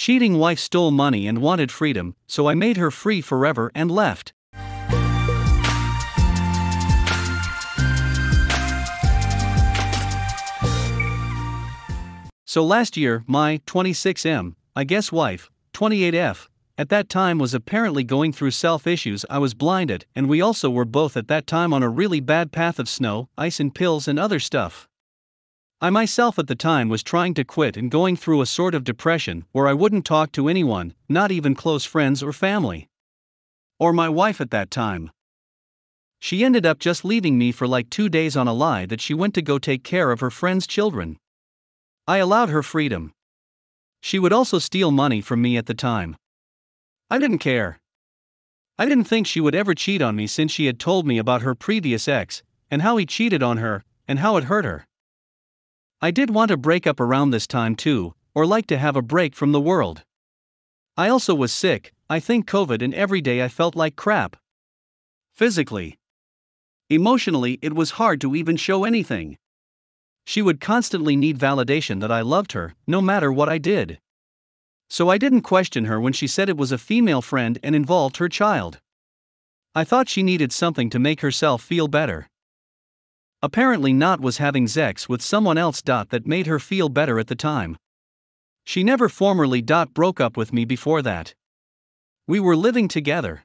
Cheating wife stole money and wanted freedom, so I made her free forever and left. So last year, my 26M, I guess wife, 28F, at that time was apparently going through self issues I was blinded, and we also were both at that time on a really bad path of snow, ice, and pills and other stuff. I myself at the time was trying to quit and going through a sort of depression where I wouldn't talk to anyone, not even close friends or family. Or my wife at that time. She ended up just leaving me for like two days on a lie that she went to go take care of her friend's children. I allowed her freedom. She would also steal money from me at the time. I didn't care. I didn't think she would ever cheat on me since she had told me about her previous ex, and how he cheated on her, and how it hurt her. I did want a break up around this time too, or like to have a break from the world. I also was sick, I think COVID, and every day I felt like crap. Physically. Emotionally, it was hard to even show anything. She would constantly need validation that I loved her, no matter what I did. So I didn't question her when she said it was a female friend and involved her child. I thought she needed something to make herself feel better. Apparently, Not was having sex with someone else. Dot That made her feel better at the time. She never formerly dot Broke up with me before that. We were living together.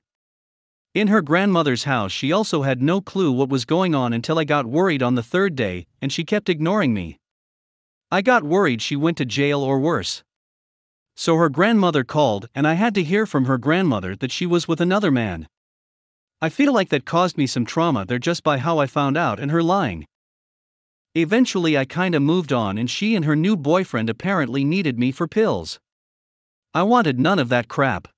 In her grandmother's house, she also had no clue what was going on until I got worried on the third day, and she kept ignoring me. I got worried she went to jail or worse. So her grandmother called, and I had to hear from her grandmother that she was with another man. I feel like that caused me some trauma there just by how I found out and her lying. Eventually, I kinda moved on, and she and her new boyfriend apparently needed me for pills. I wanted none of that crap.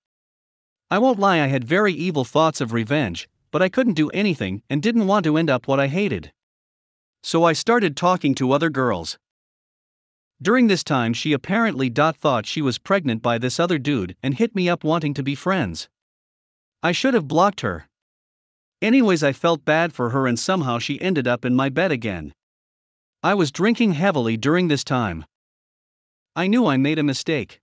I won't lie, I had very evil thoughts of revenge, but I couldn't do anything and didn't want to end up what I hated. So I started talking to other girls. During this time, she apparently thought she was pregnant by this other dude and hit me up wanting to be friends. I should have blocked her. Anyways, I felt bad for her, and somehow she ended up in my bed again. I was drinking heavily during this time. I knew I made a mistake.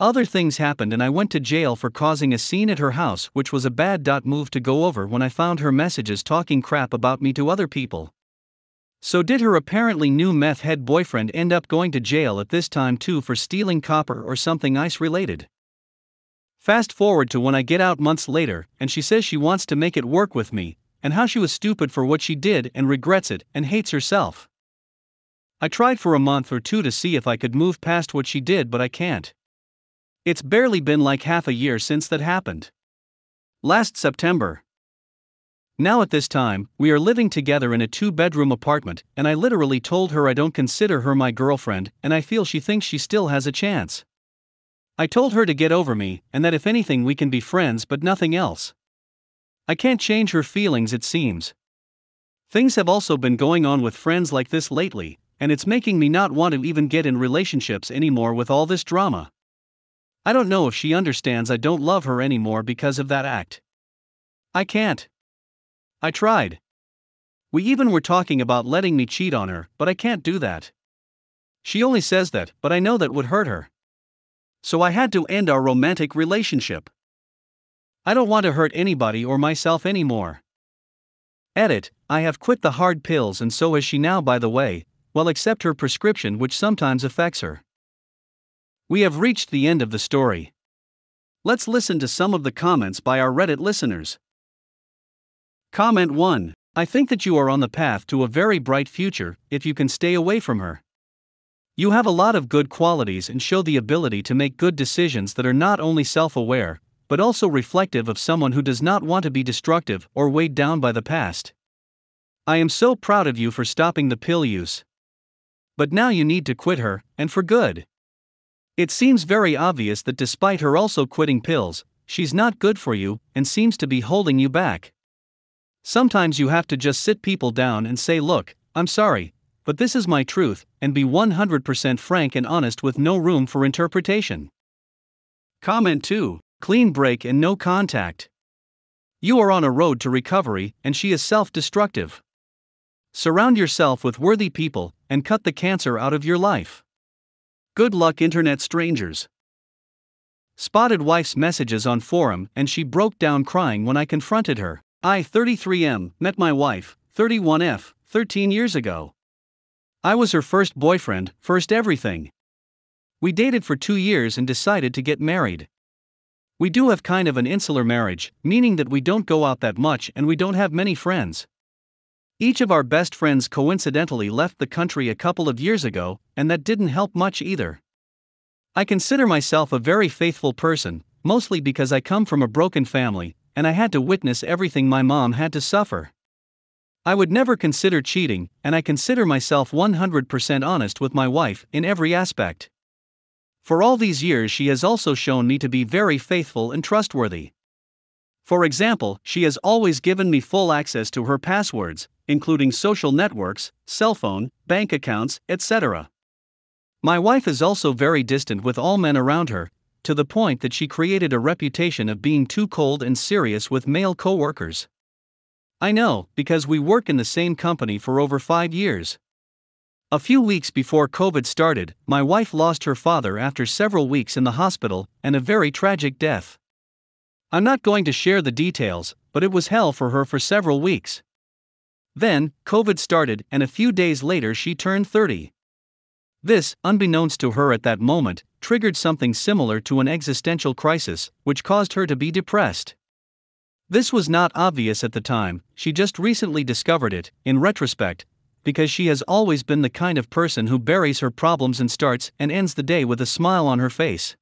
Other things happened, and I went to jail for causing a scene at her house, which was a bad dot move to go over when I found her messages talking crap about me to other people. So, did her apparently new meth head boyfriend end up going to jail at this time too for stealing copper or something ice related? Fast forward to when I get out months later, and she says she wants to make it work with me, and how she was stupid for what she did and regrets it and hates herself. I tried for a month or two to see if I could move past what she did, but I can't. It's barely been like half a year since that happened. Last September. Now, at this time, we are living together in a two bedroom apartment, and I literally told her I don't consider her my girlfriend, and I feel she thinks she still has a chance. I told her to get over me and that if anything we can be friends but nothing else. I can't change her feelings, it seems. Things have also been going on with friends like this lately, and it's making me not want to even get in relationships anymore with all this drama. I don't know if she understands I don't love her anymore because of that act. I can't. I tried. We even were talking about letting me cheat on her, but I can't do that. She only says that, but I know that would hurt her so I had to end our romantic relationship. I don't want to hurt anybody or myself anymore. Edit, I have quit the hard pills and so has she now, by the way, well, except her prescription, which sometimes affects her. We have reached the end of the story. Let's listen to some of the comments by our Reddit listeners. Comment 1 I think that you are on the path to a very bright future if you can stay away from her. You have a lot of good qualities and show the ability to make good decisions that are not only self aware, but also reflective of someone who does not want to be destructive or weighed down by the past. I am so proud of you for stopping the pill use. But now you need to quit her, and for good. It seems very obvious that despite her also quitting pills, she's not good for you and seems to be holding you back. Sometimes you have to just sit people down and say, Look, I'm sorry, but this is my truth, and be 100% frank and honest with no room for interpretation. Comment 2 Clean break and no contact. You are on a road to recovery, and she is self destructive. Surround yourself with worthy people and cut the cancer out of your life. Good luck, internet strangers. Spotted wife's messages on forum, and she broke down crying when I confronted her. I, 33M, met my wife, 31F, 13 years ago. I was her first boyfriend, first everything. We dated for two years and decided to get married. We do have kind of an insular marriage, meaning that we don't go out that much and we don't have many friends. Each of our best friends coincidentally left the country a couple of years ago, and that didn't help much either. I consider myself a very faithful person, mostly because I come from a broken family, and I had to witness everything my mom had to suffer. I would never consider cheating, and I consider myself 100% honest with my wife in every aspect. For all these years, she has also shown me to be very faithful and trustworthy. For example, she has always given me full access to her passwords, including social networks, cell phone, bank accounts, etc. My wife is also very distant with all men around her, to the point that she created a reputation of being too cold and serious with male coworkers. I know, because we work in the same company for over five years. A few weeks before COVID started, my wife lost her father after several weeks in the hospital and a very tragic death. I'm not going to share the details, but it was hell for her for several weeks. Then, COVID started, and a few days later, she turned 30. This, unbeknownst to her at that moment, triggered something similar to an existential crisis, which caused her to be depressed. This was not obvious at the time, she just recently discovered it, in retrospect, because she has always been the kind of person who buries her problems and starts and ends the day with a smile on her face.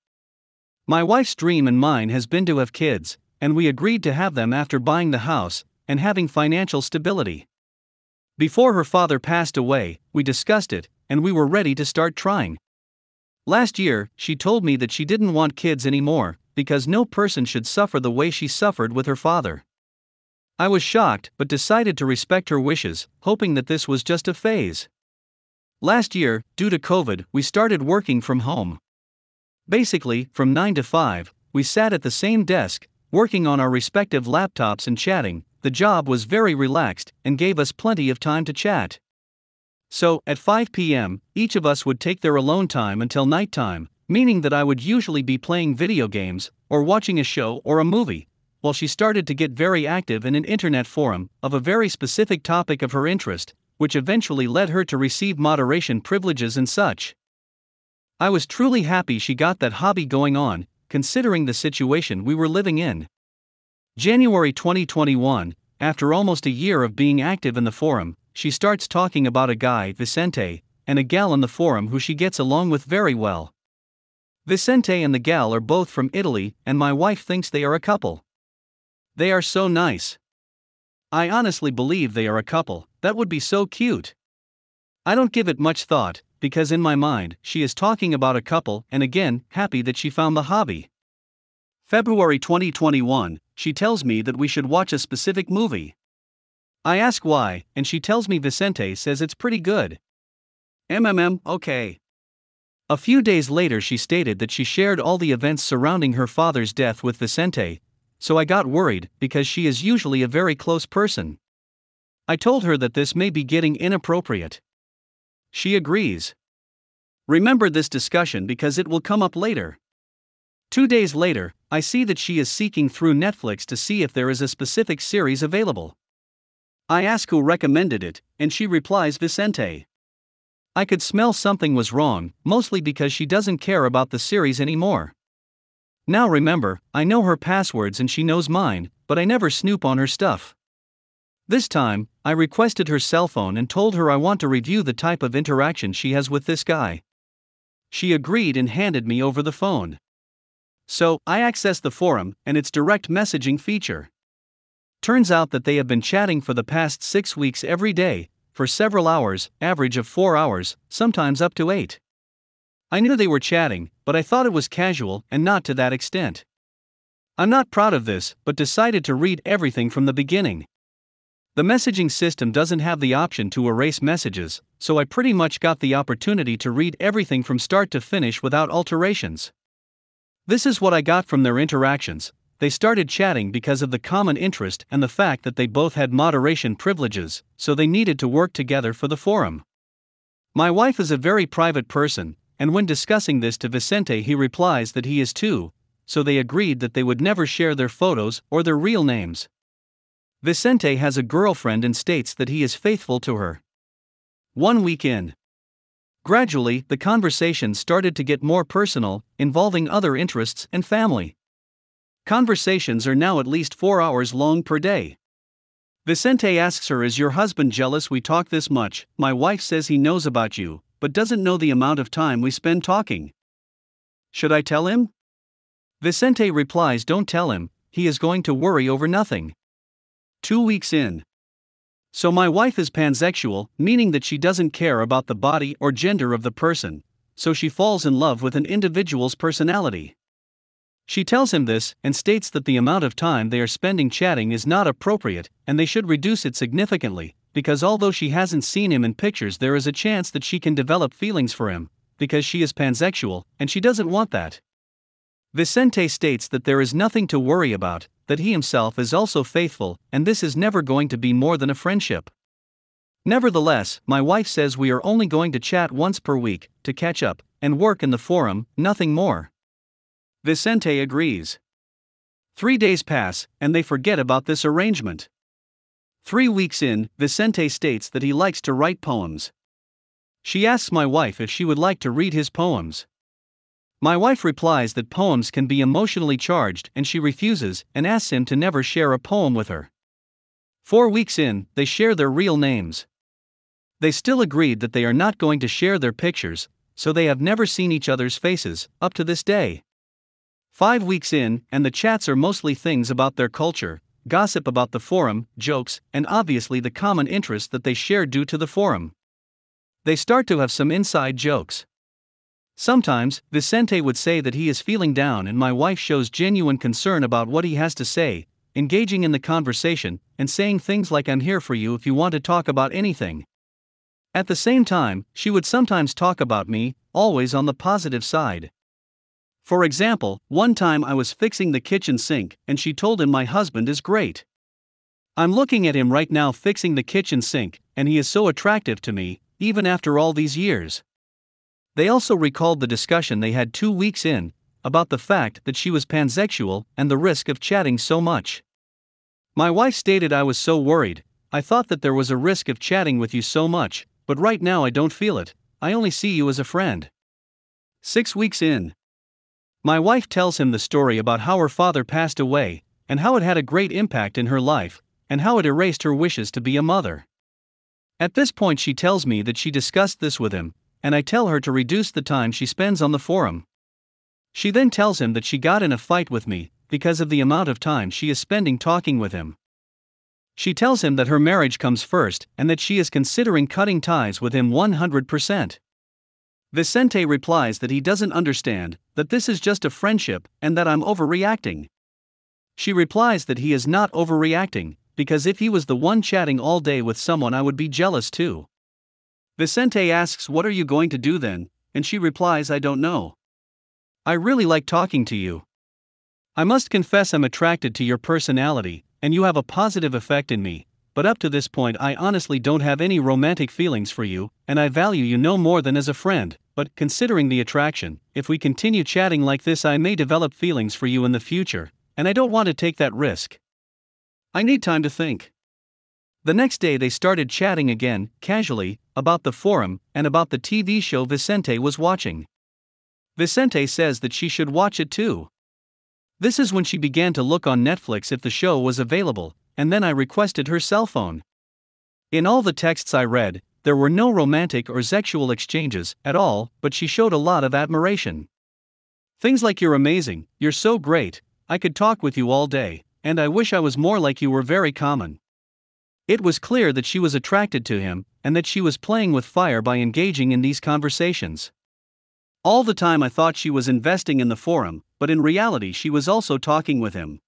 My wife's dream and mine has been to have kids, and we agreed to have them after buying the house and having financial stability. Before her father passed away, we discussed it, and we were ready to start trying. Last year, she told me that she didn't want kids anymore, because no person should suffer the way she suffered with her father. I was shocked but decided to respect her wishes, hoping that this was just a phase. Last year, due to COVID, we started working from home. Basically, from 9 to 5, we sat at the same desk, working on our respective laptops and chatting. The job was very relaxed and gave us plenty of time to chat. So, at 5 p.m., each of us would take their alone time until nighttime, meaning that I would usually be playing video games, or watching a show or a movie, while she started to get very active in an internet forum of a very specific topic of her interest, which eventually led her to receive moderation privileges and such. I was truly happy she got that hobby going on, considering the situation we were living in. January 2021, after almost a year of being active in the forum, she starts talking about a guy, Vicente, and a gal in the forum who she gets along with very well. Vicente and the gal are both from Italy, and my wife thinks they are a couple. They are so nice. I honestly believe they are a couple, that would be so cute. I don't give it much thought, because in my mind, she is talking about a couple, and again, happy that she found the hobby. February 2021, she tells me that we should watch a specific movie. I ask why, and she tells me Vicente says it's pretty good. MMM, okay. A few days later, she stated that she shared all the events surrounding her father's death with Vicente, so I got worried because she is usually a very close person. I told her that this may be getting inappropriate. She agrees. Remember this discussion because it will come up later. Two days later, I see that she is seeking through Netflix to see if there is a specific series available. I ask who recommended it, and she replies Vicente. I could smell something was wrong, mostly because she doesn't care about the series anymore. Now remember, I know her passwords and she knows mine, but I never snoop on her stuff. This time, I requested her cell phone and told her I want to review the type of interaction she has with this guy. She agreed and handed me over the phone. So, I accessed the forum and its direct messaging feature. Turns out that they have been chatting for the past six weeks every day, for several hours, average of 4 hours, sometimes up to 8. I knew they were chatting, but I thought it was casual and not to that extent. I'm not proud of this, but decided to read everything from the beginning. The messaging system doesn't have the option to erase messages, so I pretty much got the opportunity to read everything from start to finish without alterations. This is what I got from their interactions they started chatting because of the common interest and the fact that they both had moderation privileges, so they needed to work together for the forum. My wife is a very private person, and when discussing this to Vicente, he replies that he is too, so they agreed that they would never share their photos or their real names. Vicente has a girlfriend and states that he is faithful to her. One weekend. Gradually, the conversation started to get more personal, involving other interests and family. Conversations are now at least four hours long per day. Vicente asks her, Is your husband jealous we talk this much? My wife says he knows about you, but doesn't know the amount of time we spend talking. Should I tell him? Vicente replies, Don't tell him, he is going to worry over nothing. Two weeks in. So my wife is pansexual, meaning that she doesn't care about the body or gender of the person, so she falls in love with an individual's personality. She tells him this and states that the amount of time they are spending chatting is not appropriate and they should reduce it significantly, because although she hasn't seen him in pictures, there is a chance that she can develop feelings for him, because she is pansexual and she doesn't want that. Vicente states that there is nothing to worry about, that he himself is also faithful, and this is never going to be more than a friendship. Nevertheless, my wife says we are only going to chat once per week, to catch up, and work in the forum, nothing more. Vicente agrees. Three days pass, and they forget about this arrangement. Three weeks in, Vicente states that he likes to write poems. She asks my wife if she would like to read his poems. My wife replies that poems can be emotionally charged and she refuses and asks him to never share a poem with her. Four weeks in, they share their real names. They still agreed that they are not going to share their pictures, so they have never seen each other's faces up to this day. Five weeks in, and the chats are mostly things about their culture, gossip about the forum, jokes, and obviously the common interest that they share due to the forum. They start to have some inside jokes. Sometimes, Vicente would say that he is feeling down, and my wife shows genuine concern about what he has to say, engaging in the conversation, and saying things like, I'm here for you if you want to talk about anything. At the same time, she would sometimes talk about me, always on the positive side. For example, one time I was fixing the kitchen sink, and she told him my husband is great. I'm looking at him right now fixing the kitchen sink, and he is so attractive to me, even after all these years. They also recalled the discussion they had two weeks in about the fact that she was pansexual and the risk of chatting so much. My wife stated I was so worried, I thought that there was a risk of chatting with you so much, but right now I don't feel it, I only see you as a friend. Six weeks in, my wife tells him the story about how her father passed away, and how it had a great impact in her life, and how it erased her wishes to be a mother. At this point, she tells me that she discussed this with him, and I tell her to reduce the time she spends on the forum. She then tells him that she got in a fight with me because of the amount of time she is spending talking with him. She tells him that her marriage comes first and that she is considering cutting ties with him 100%. Vicente replies that he doesn't understand that this is just a friendship and that I'm overreacting. She replies that he is not overreacting, because if he was the one chatting all day with someone, I would be jealous too. Vicente asks, What are you going to do then? and she replies, I don't know. I really like talking to you. I must confess, I'm attracted to your personality, and you have a positive effect in me, but up to this point, I honestly don't have any romantic feelings for you, and I value you no more than as a friend but considering the attraction, if we continue chatting like this, I may develop feelings for you in the future, and I don't want to take that risk. I need time to think. The next day, they started chatting again, casually, about the forum and about the TV show Vicente was watching. Vicente says that she should watch it too. This is when she began to look on Netflix if the show was available, and then I requested her cell phone. In all the texts I read, there were no romantic or sexual exchanges at all, but she showed a lot of admiration. Things like you're amazing, you're so great, I could talk with you all day, and I wish I was more like you were very common. It was clear that she was attracted to him, and that she was playing with fire by engaging in these conversations. All the time I thought she was investing in the forum, but in reality she was also talking with him.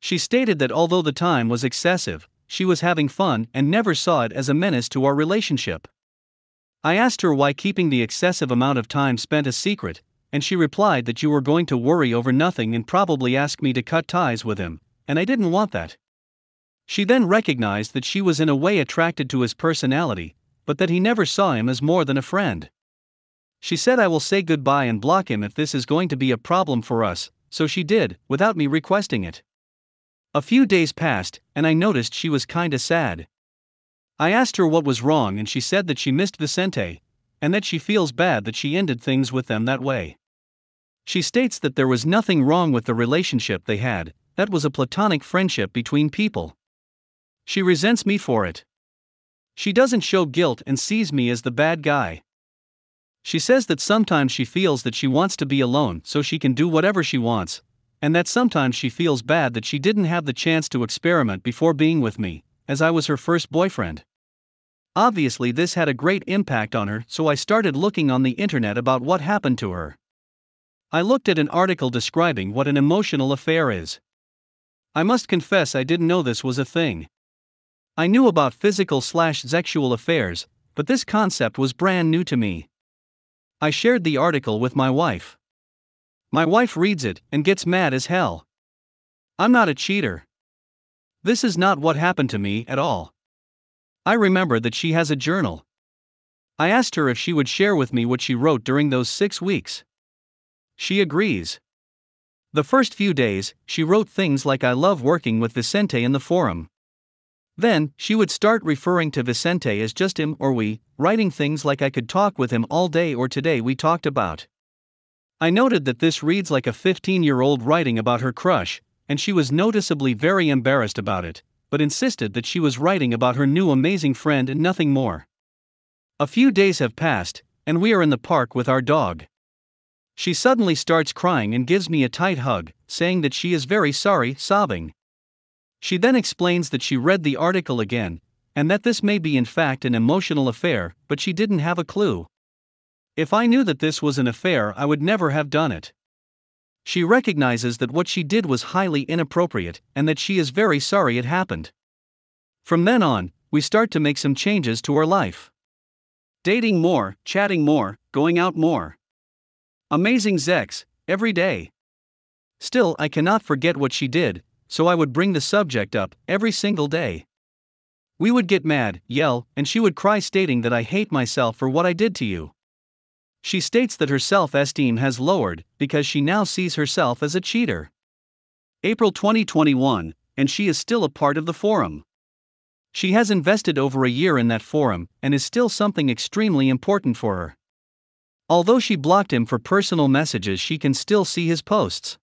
She stated that although the time was excessive, she was having fun and never saw it as a menace to our relationship. I asked her why keeping the excessive amount of time spent a secret, and she replied that you were going to worry over nothing and probably ask me to cut ties with him, and I didn't want that. She then recognized that she was in a way attracted to his personality, but that he never saw him as more than a friend. She said, I will say goodbye and block him if this is going to be a problem for us, so she did, without me requesting it. A few days passed, and I noticed she was kinda sad. I asked her what was wrong, and she said that she missed Vicente, and that she feels bad that she ended things with them that way. She states that there was nothing wrong with the relationship they had, that was a platonic friendship between people. She resents me for it. She doesn't show guilt and sees me as the bad guy. She says that sometimes she feels that she wants to be alone so she can do whatever she wants, and that sometimes she feels bad that she didn't have the chance to experiment before being with me, as I was her first boyfriend. Obviously, this had a great impact on her, so I started looking on the internet about what happened to her. I looked at an article describing what an emotional affair is. I must confess, I didn't know this was a thing. I knew about physical slash sexual affairs, but this concept was brand new to me. I shared the article with my wife. My wife reads it and gets mad as hell. I'm not a cheater. This is not what happened to me at all. I remember that she has a journal. I asked her if she would share with me what she wrote during those six weeks. She agrees. The first few days, she wrote things like I love working with Vicente in the forum. Then, she would start referring to Vicente as just him or we, writing things like I could talk with him all day or today we talked about. I noted that this reads like a 15 year old writing about her crush, and she was noticeably very embarrassed about it, but insisted that she was writing about her new amazing friend and nothing more. A few days have passed, and we are in the park with our dog. She suddenly starts crying and gives me a tight hug, saying that she is very sorry, sobbing. She then explains that she read the article again, and that this may be in fact an emotional affair, but she didn't have a clue. If I knew that this was an affair, I would never have done it. She recognizes that what she did was highly inappropriate and that she is very sorry it happened. From then on, we start to make some changes to our life. Dating more, chatting more, going out more. Amazing Zex, every day. Still, I cannot forget what she did, so I would bring the subject up every single day. We would get mad, yell, and she would cry, stating that I hate myself for what I did to you. She states that her self esteem has lowered because she now sees herself as a cheater. April 2021, and she is still a part of the forum. She has invested over a year in that forum and is still something extremely important for her. Although she blocked him for personal messages, she can still see his posts.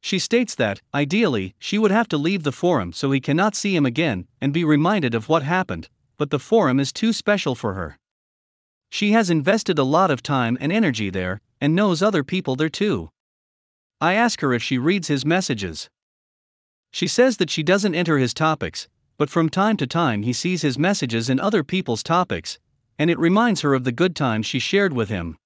She states that, ideally, she would have to leave the forum so he cannot see him again and be reminded of what happened, but the forum is too special for her. She has invested a lot of time and energy there, and knows other people there too. I ask her if she reads his messages. She says that she doesn't enter his topics, but from time to time he sees his messages in other people's topics, and it reminds her of the good times she shared with him.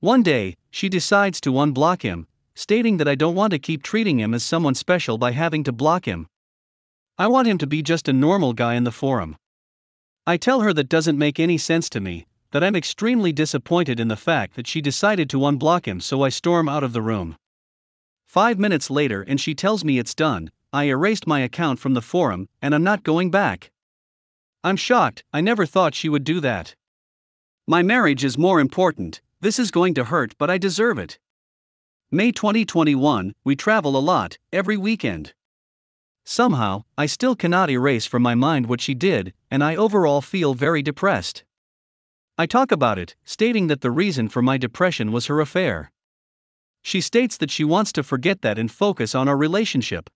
One day, she decides to unblock him, stating that I don't want to keep treating him as someone special by having to block him. I want him to be just a normal guy in the forum. I tell her that doesn't make any sense to me, that I'm extremely disappointed in the fact that she decided to unblock him, so I storm out of the room. Five minutes later, and she tells me it's done, I erased my account from the forum, and I'm not going back. I'm shocked, I never thought she would do that. My marriage is more important, this is going to hurt, but I deserve it. May 2021, we travel a lot, every weekend. Somehow, I still cannot erase from my mind what she did, and I overall feel very depressed. I talk about it, stating that the reason for my depression was her affair. She states that she wants to forget that and focus on our relationship.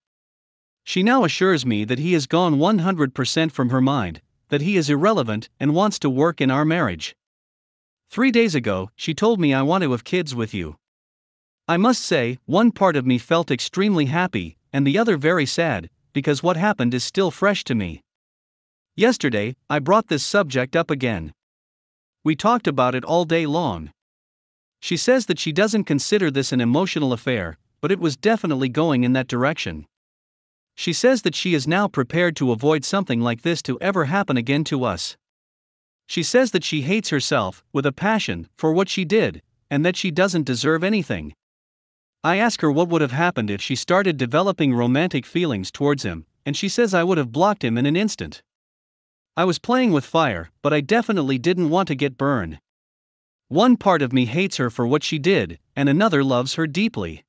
She now assures me that he has gone 100% from her mind, that he is irrelevant and wants to work in our marriage. Three days ago, she told me I want to have kids with you. I must say, one part of me felt extremely happy, and the other very sad, because what happened is still fresh to me. Yesterday, I brought this subject up again. We talked about it all day long. She says that she doesn't consider this an emotional affair, but it was definitely going in that direction. She says that she is now prepared to avoid something like this to ever happen again to us. She says that she hates herself, with a passion, for what she did, and that she doesn't deserve anything. I ask her what would have happened if she started developing romantic feelings towards him, and she says I would have blocked him in an instant. I was playing with fire, but I definitely didn't want to get burned. One part of me hates her for what she did, and another loves her deeply.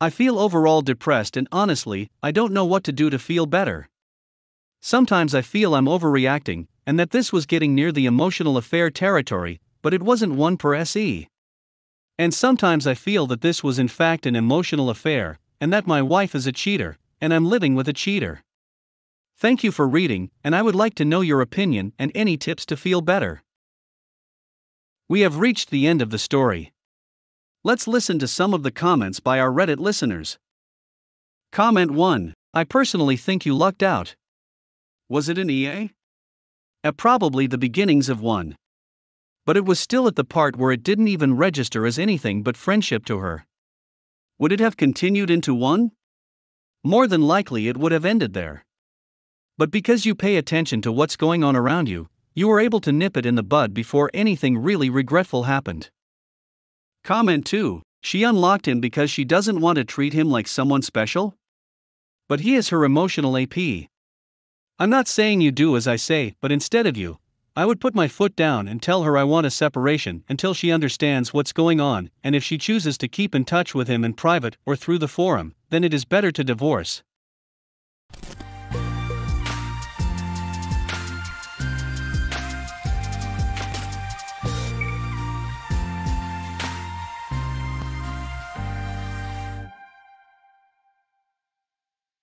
I feel overall depressed, and honestly, I don't know what to do to feel better. Sometimes I feel I'm overreacting, and that this was getting near the emotional affair territory, but it wasn't one per SE. And sometimes I feel that this was in fact an emotional affair, and that my wife is a cheater, and I'm living with a cheater. Thank you for reading, and I would like to know your opinion and any tips to feel better. We have reached the end of the story. Let's listen to some of the comments by our Reddit listeners. Comment 1 I personally think you lucked out. Was it an EA? At eh, probably the beginnings of one. But it was still at the part where it didn't even register as anything but friendship to her. Would it have continued into one? More than likely, it would have ended there. But because you pay attention to what's going on around you, you were able to nip it in the bud before anything really regretful happened. Comment 2 She unlocked him because she doesn't want to treat him like someone special? But he is her emotional AP. I'm not saying you do as I say, but instead of you, I would put my foot down and tell her I want a separation until she understands what's going on, and if she chooses to keep in touch with him in private or through the forum, then it is better to divorce.